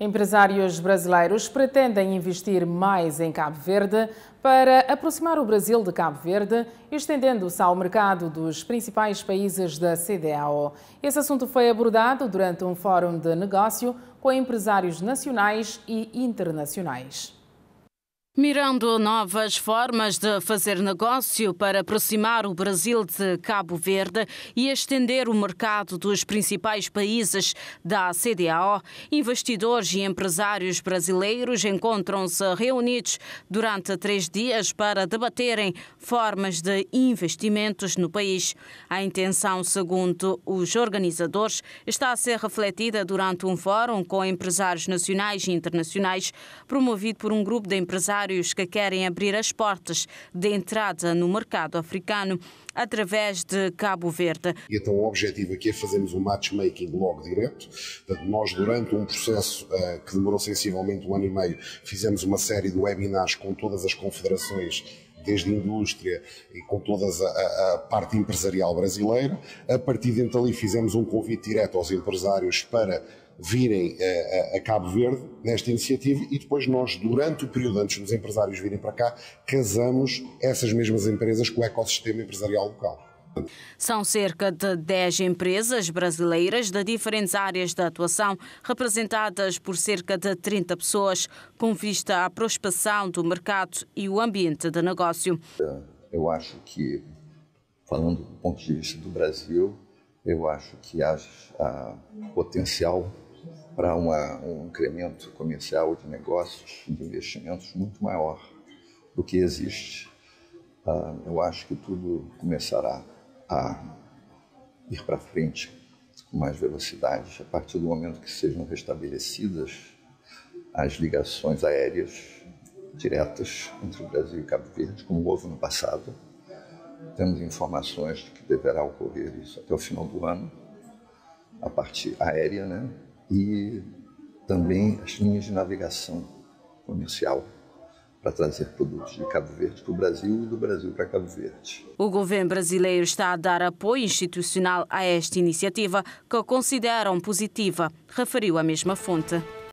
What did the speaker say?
Empresários brasileiros pretendem investir mais em Cabo Verde para aproximar o Brasil de Cabo Verde, estendendo-se ao mercado dos principais países da CDAO. Esse assunto foi abordado durante um fórum de negócio com empresários nacionais e internacionais. Mirando novas formas de fazer negócio para aproximar o Brasil de Cabo Verde e estender o mercado dos principais países da CDAO, investidores e empresários brasileiros encontram-se reunidos durante três dias para debaterem formas de investimentos no país. A intenção, segundo os organizadores, está a ser refletida durante um fórum com empresários nacionais e internacionais promovido por um grupo de empresários empresários que querem abrir as portas de entrada no mercado africano através de Cabo Verde. E então o objetivo aqui é fazermos um matchmaking logo direto. Portanto, nós, durante um processo uh, que demorou sensivelmente um ano e meio, fizemos uma série de webinars com todas as confederações desde a indústria e com toda a, a, parte empresarial brasileira. A partir de então ali fizemos um convite direto aos empresários para virem a, eh, eh, a, Cabo Verde nesta iniciativa e depois nós, durante o período antes dos empresários virem para cá, casamos essas mesmas empresas com o ecossistema empresarial local. São cerca de 10 empresas brasileiras de diferentes áreas de atuação, representadas por cerca de 30 pessoas, com vista à prospeção do mercado e o ambiente de negócio. Eu acho que, falando do ponto de vista do Brasil, eu acho que há, há potencial para uma, um incremento comercial de negócios, de investimentos muito maior do que existe. Ah, eu acho que tudo começará a ir para frente com mais velocidade a partir do momento que sejam restabelecidas as ligações aéreas diretas entre o Brasil e Cabo Verde, como houve no passado. Temos informações de que deverá ocorrer isso até o final do ano, a parte aérea, né? E também as linhas de navegação comercial para trazer produtos de Cabo Verde para o Brasil e do Brasil para Cabo Verde. O governo brasileiro está a dar apoio institucional a esta iniciativa, que consideram positiva, referiu a mesma fonte.